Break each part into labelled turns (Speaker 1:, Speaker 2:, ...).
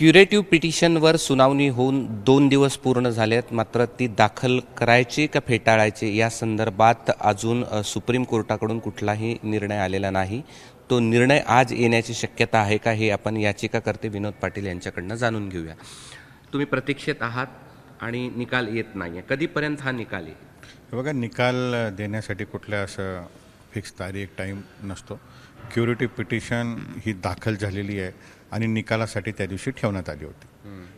Speaker 1: curative पिटिशनवर सुनावणी होऊन दोन दिवस पूर्ण झालेत मात्र ती दाखल करायची का फेटाळायची या संदर्भात अजून सुप्रीम कोर्टाकडून कुठलाही निर्णय आलेला नाही तो निर्णय आज येण्याची शक्यता आहे का हे आपण याचिकाकर्ते विनोद पाटील यांच्याकडनं जाणून घेऊया तुम्ही प्रतीक्षेत आहात आणि निकाल येत नाही आहे कधीपर्यंत हा निकाल येईल
Speaker 2: बघा निकाल देण्यासाठी कुठल्या असं फिक्स तारीख टाईम नसतो क्युरेटिव्ह पिटिशन ही दाखल झालेली आहे आणि निकालासाठी त्या दिवशी ठेवण्यात आली होती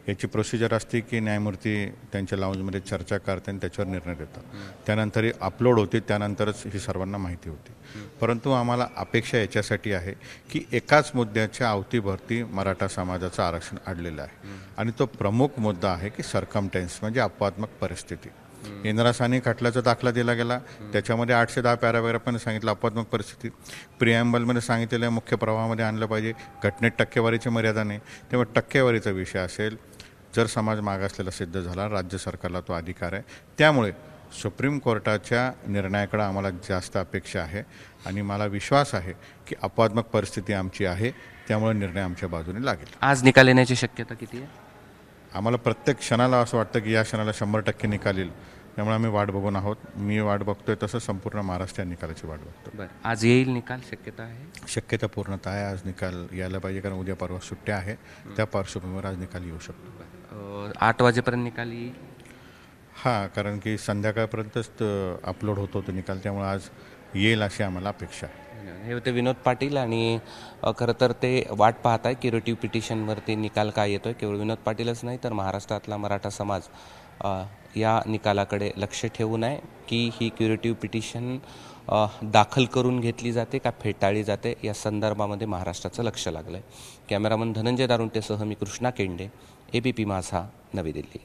Speaker 2: याची प्रोसिजर असते की न्यायमूर्ती त्यांच्या लाऊंजमध्ये चर्चा करतात आणि त्याच्यावर निर्णय देतात त्यानंतर अपलोड होते त्यानंतरच ही सर्वांना माहिती होती परंतु आम्हाला अपेक्षा याच्यासाठी आहे की एकाच मुद्द्याच्या अवतीभरती मराठा समाजाचं आरक्षण अडलेलं आहे आणि तो प्रमुख मुद्दा आहे की सरकमटेन्स म्हणजे अपवात्मक परिस्थिती इंद्रासाने खटल्याचा दाखला दिला गेला त्याच्यामध्ये आठशे दहा पण सांगितलं अपात्मक परिस्थिती सांगितलेलं सांगितलेलं मुख्य प्रवाहामध्ये आणलं पाहिजे घटनेत टक्केवारीची मर्यादा नाही तेव्हा टक्केवारीचा विषय असेल जर समाज मागासलेला सिद्ध झाला राज्य सरकारला तो अधिकार आहे त्यामुळे सुप्रीम कोर्टाच्या निर्णयाकडं आम्हाला जास्त अपेक्षा आहे आणि मला विश्वास आहे की अपात्मक परिस्थिती आमची आहे त्यामुळे निर्णय आमच्या बाजूने लागेल
Speaker 1: आज निकाल येण्याची शक्यता किती आहे
Speaker 2: आम्हाला प्रत्येक क्षणाला असं वाटतं की या क्षणाला शंभर टक्के निकालील त्यामुळे आम्ही वाट बघून आहोत मी वाट बघतोय तसं संपूर्ण महाराष्ट्र निकालाची वाट
Speaker 1: बघतो आज येईल निकाल शक्यता आहे
Speaker 2: शक्यता पूर्णतः आहे आज निकाल यायला पाहिजे कारण उद्या परवा सुट्ट्या आहे त्या पार्श्वभूमीवर आज निकाल येऊ शकतो आठ वाजेपर्यंत निकाल येईल हां कारण की संध्याकाळपर्यंतच अपलोड होतो तो निकाल त्यामुळे आज येईल अशी आम्हाला अपेक्षा आहे
Speaker 1: हे होते विनोद पाटील आणि खरं तर ते वाट पाहत आहे क्युरेटिव्ह पिटिशनवरती निकाल काय येतो आहे केवळ विनोद पाटीलच नाही तर महाराष्ट्रातला मराठा समाज या निकालाकडे लक्ष ठेवून आहे की ही क्युरेटिव्ह पिटिशन दाखल करून घेतली जाते का फेटाळली जाते या संदर्भामध्ये महाराष्ट्राचं लक्ष लागलं आहे कॅमेरामन धनंजय दारुंटेसह मी Krishna Kende A B P माझा नवी दिल्ली